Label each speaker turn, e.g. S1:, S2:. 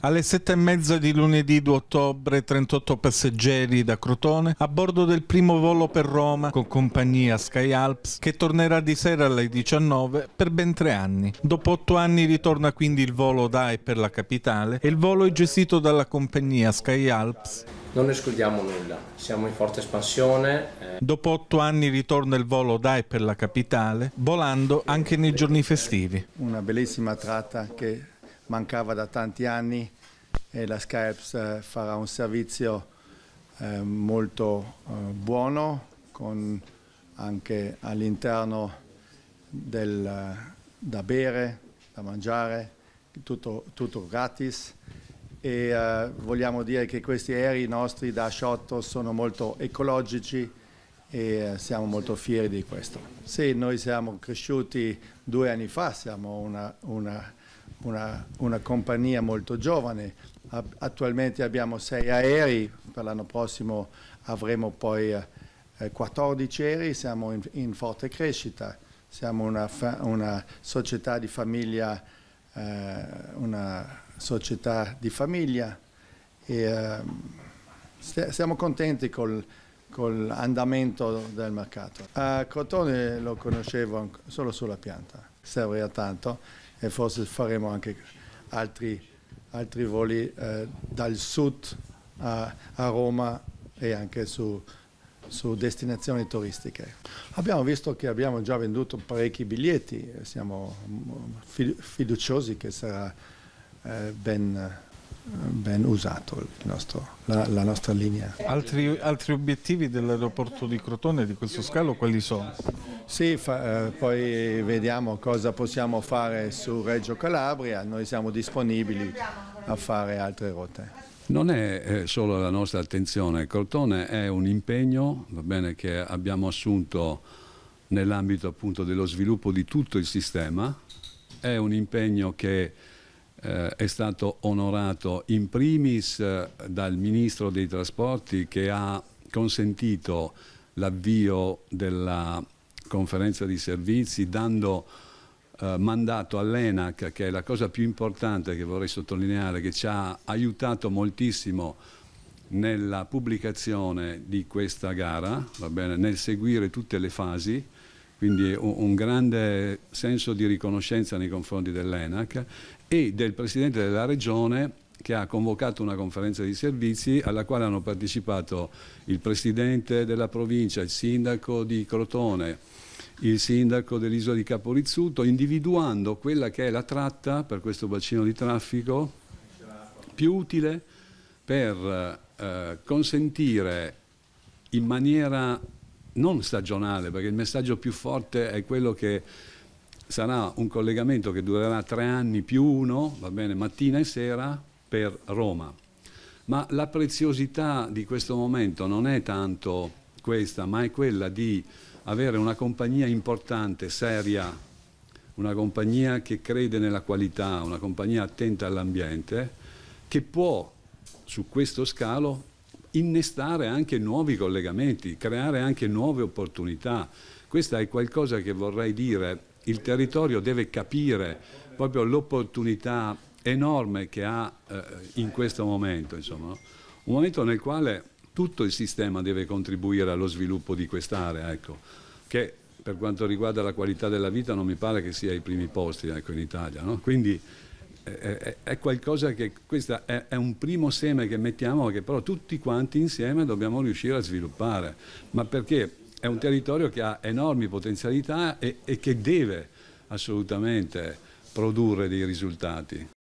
S1: Alle sette e mezza di lunedì 2 ottobre 38 passeggeri da Crotone a bordo del primo volo per Roma con compagnia Sky Alps che tornerà di sera alle 19 per ben tre anni. Dopo otto anni ritorna quindi il volo da e per la capitale e il volo è gestito dalla compagnia Sky Alps non escludiamo nulla, siamo in forte espansione. Eh. Dopo otto anni ritorna il volo DAE per la capitale, volando anche nei giorni festivi.
S2: Una bellissima tratta che mancava da tanti anni e la Skype eh, farà un servizio eh, molto eh, buono con anche all'interno da bere, da mangiare, tutto, tutto gratis e eh, vogliamo dire che questi aerei nostri da Sciotto sono molto ecologici e siamo molto fieri di questo. Sì, noi siamo cresciuti due anni fa, siamo una, una una, una compagnia molto giovane, attualmente abbiamo sei aerei, per l'anno prossimo avremo poi 14 eh, eh, aerei, siamo in, in forte crescita, siamo una, una società di famiglia, eh, una società di famiglia e eh, siamo contenti col, con l'andamento del mercato. A Crotone lo conoscevo solo sulla pianta, serviva tanto e forse faremo anche altri, altri voli eh, dal sud a, a, Roma e anche su, su, destinazioni turistiche. Abbiamo visto che abbiamo già venduto parecchi biglietti, siamo mm, fiduciosi che sarà eh, ben ben usato nostro, la, la, nostra linea. Altri, altri obiettivi dell'aeroporto di Crotone di questo scalo quali sono? Sì, fa, eh, poi vediamo cosa possiamo fare su Reggio Calabria, noi siamo disponibili a fare altre rotte.
S1: Non è eh, solo la nostra attenzione, Crotone è un impegno bene, che abbiamo assunto nell'ambito dello sviluppo di tutto il sistema, è un impegno che eh, è stato onorato in primis eh, dal Ministro dei Trasporti che ha consentito l'avvio della conferenza di servizi dando eh, mandato all'ENAC, che è la cosa più importante che vorrei sottolineare, che ci ha aiutato moltissimo nella pubblicazione di questa gara, bene, nel seguire tutte le fasi, quindi un, grande senso di riconoscenza nei confronti dell'ENAC e del Presidente della Regione che ha convocato una conferenza di servizi alla quale hanno partecipato il Presidente della provincia, il Sindaco di Crotone, il Sindaco dell'isola di Caporizzuto, individuando quella che è la tratta per questo bacino di traffico più utile per eh, consentire in maniera non stagionale, perché il messaggio più forte è quello che sarà un collegamento che durerà tre anni più uno, va bene, mattina e sera per Roma. Ma la preziosità di questo momento non è tanto questa, ma è quella di avere una compagnia importante, seria, una compagnia che crede nella qualità, una compagnia attenta all'ambiente, che può su questo scalo innestare anche nuovi collegamenti, creare anche nuove opportunità. Questa è qualcosa che vorrei dire, il territorio deve capire proprio l'opportunità enorme che ha eh, in questo momento, insomma, un momento nel quale tutto il sistema deve contribuire allo sviluppo di quest'area, ecco, che per quanto riguarda la qualità della vita non mi pare che sia ai primi posti ecco, in Italia. No? Quindi, è qualcosa che questo è, un primo seme che mettiamo che però tutti quanti insieme dobbiamo riuscire a sviluppare, ma perché è un territorio che ha enormi potenzialità e, e che deve assolutamente produrre dei risultati.